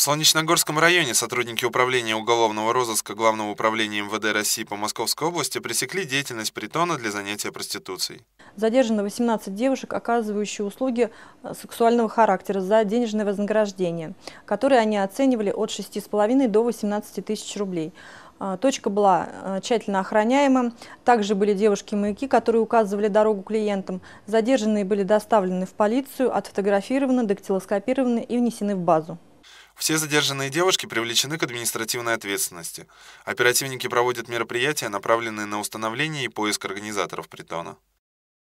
В Солнечногорском районе сотрудники управления уголовного розыска Главного управления МВД России по Московской области пресекли деятельность притона для занятия проституцией. Задержано 18 девушек, оказывающих услуги э, сексуального характера за денежное вознаграждение, которые они оценивали от 6,5 до 18 тысяч рублей. Э, точка была э, тщательно охраняема. Также были девушки-маяки, которые указывали дорогу клиентам. Задержанные были доставлены в полицию, отфотографированы, дактилоскопированы и внесены в базу. Все задержанные девушки привлечены к административной ответственности. Оперативники проводят мероприятия, направленные на установление и поиск организаторов притона.